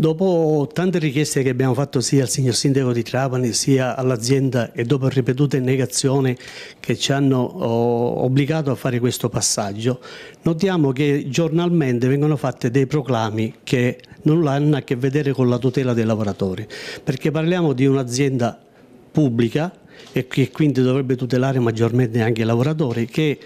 Dopo tante richieste che abbiamo fatto sia al signor sindaco di Trapani sia all'azienda e dopo ripetute negazioni che ci hanno oh, obbligato a fare questo passaggio, notiamo che giornalmente vengono fatti dei proclami che nulla hanno a che vedere con la tutela dei lavoratori, perché parliamo di un'azienda pubblica e che quindi dovrebbe tutelare maggiormente anche i lavoratori che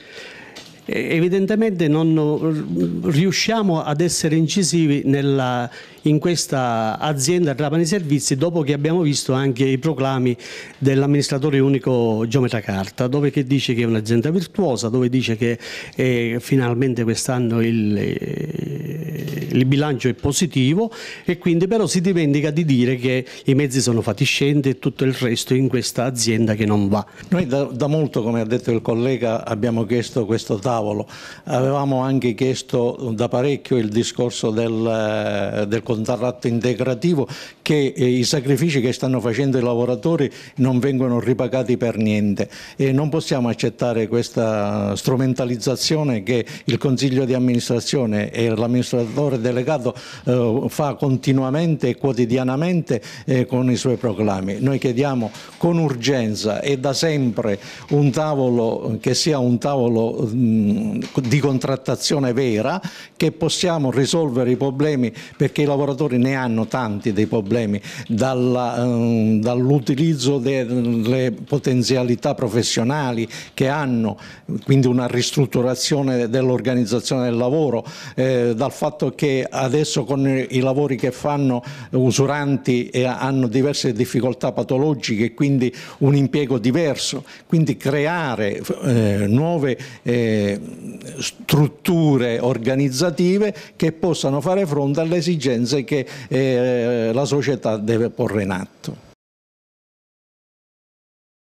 evidentemente non riusciamo ad essere incisivi nella, in questa azienda Trapani Servizi dopo che abbiamo visto anche i proclami dell'amministratore unico Giometa Carta dove che dice che è un'azienda virtuosa, dove dice che eh, finalmente quest'anno il, eh, il bilancio è positivo e quindi però si dimentica di dire che i mezzi sono fatiscenti e tutto il resto in questa azienda che non va. Noi da, da molto, come ha detto il collega, abbiamo chiesto questo tavolo, avevamo anche chiesto da parecchio il discorso del, eh, del contratto integrativo che eh, i sacrifici che stanno facendo i lavoratori non vengono ripagati per niente e non possiamo accettare questa strumentalizzazione che il Consiglio di amministrazione e l'amministratore delegato eh, fa continuamente e quotidianamente eh, con i suoi proclami. Noi chiediamo con urgenza e da sempre un tavolo che sia un tavolo mh, di contrattazione vera, che possiamo risolvere i problemi perché i lavoratori ne hanno tanti dei problemi, ehm, dall'utilizzo delle potenzialità professionali che hanno, quindi una ristrutturazione dell'organizzazione del lavoro, eh, dal fatto che adesso con i lavori che fanno usuranti e hanno diverse difficoltà patologiche e quindi un impiego diverso, quindi creare eh, nuove eh, strutture organizzative che possano fare fronte alle esigenze che eh, la società deve porre in atto.